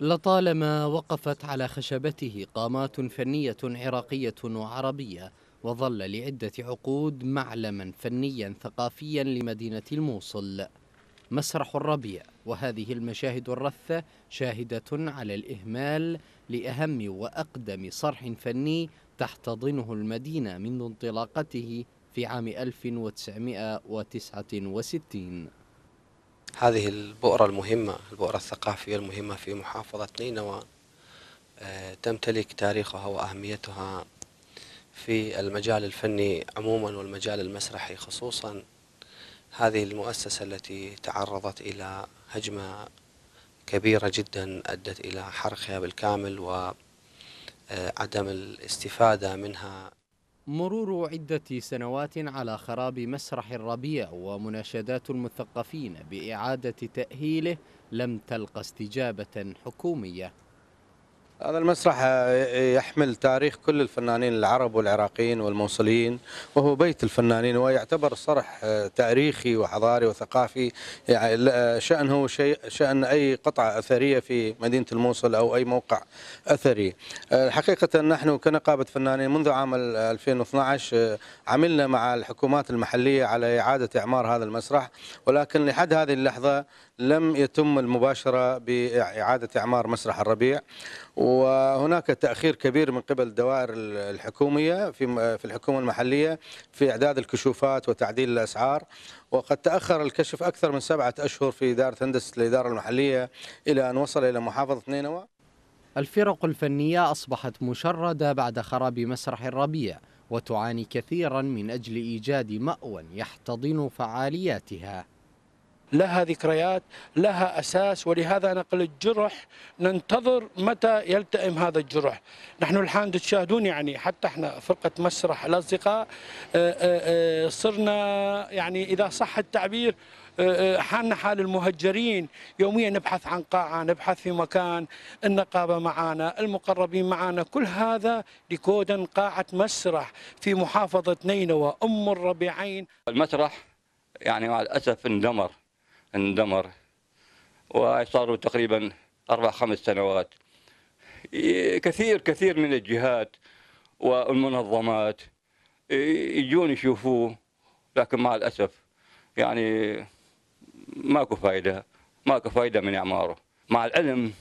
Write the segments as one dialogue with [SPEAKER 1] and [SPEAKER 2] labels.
[SPEAKER 1] لطالما وقفت على خشبته قامات فنية عراقية وعربية وظل لعدة عقود معلما فنيا ثقافيا لمدينة الموصل مسرح الربيع وهذه المشاهد الرثة شاهدة على الإهمال لأهم وأقدم صرح فني تحتضنه المدينة منذ انطلاقته في عام 1969
[SPEAKER 2] هذه البؤرة المهمة البؤرة الثقافية المهمة في محافظة نينوى آه، تمتلك تاريخها وأهميتها في المجال الفني عموما والمجال المسرحي خصوصا هذه المؤسسة التي تعرضت إلى هجمة كبيرة جدا أدت إلى حرقها بالكامل وعدم آه، الاستفادة منها
[SPEAKER 1] مرور عدة سنوات على خراب مسرح الربيع ومناشدات المثقفين بإعادة تأهيله لم تلق استجابة حكومية
[SPEAKER 3] هذا المسرح يحمل تاريخ كل الفنانين العرب والعراقيين والموصليين وهو بيت الفنانين ويعتبر صرح تاريخي وحضاري وثقافي يعني شأنه شيء شأن أي قطعة أثرية في مدينة الموصل أو أي موقع أثري حقيقة نحن كنقابة فنانين منذ عام 2012 عملنا مع الحكومات المحلية على إعادة إعمار هذا المسرح ولكن لحد هذه اللحظة لم يتم المباشرة بإعادة إعمار مسرح الربيع و وهناك تاخير كبير من قبل الدوائر الحكوميه في في الحكومه المحليه في اعداد الكشوفات وتعديل الاسعار وقد تاخر الكشف اكثر من سبعه اشهر في اداره هندسه الاداره المحليه الى ان وصل الى محافظه نينوى.
[SPEAKER 1] الفرق الفنيه اصبحت مشرده بعد خراب مسرح الربيع وتعاني كثيرا من اجل ايجاد ماوى يحتضن
[SPEAKER 4] فعالياتها. لها ذكريات لها أساس ولهذا نقل الجرح ننتظر متى يلتئم هذا الجرح نحن الحان تشاهدون يعني حتى احنا فرقة مسرح الأصدقاء آه، آه، آه، صرنا يعني إذا صح التعبير حالنا حال المهجرين يوميا نبحث عن قاعة نبحث في مكان النقابة معنا المقربين معنا كل هذا لكودا قاعة مسرح في محافظة نينوى أم الربيعين
[SPEAKER 5] المسرح يعني مع الأسف اندمر اندمر وصاروا تقريبا أربع خمس سنوات كثير كثير من الجهات والمنظمات يجون يشوفوه لكن مع الأسف يعني ماكو فائدة ماكو فائدة من إعماره مع العلم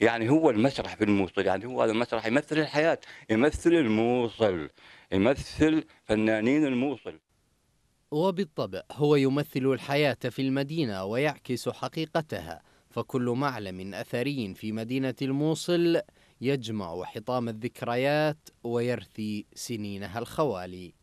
[SPEAKER 5] يعني هو المسرح في الموصل يعني هو هذا المسرح يمثل الحياة يمثل الموصل يمثل فنانين الموصل
[SPEAKER 1] وبالطبع هو يمثل الحياة في المدينة ويعكس حقيقتها فكل معلم أثري في مدينة الموصل يجمع حطام الذكريات ويرثي سنينها الخوالي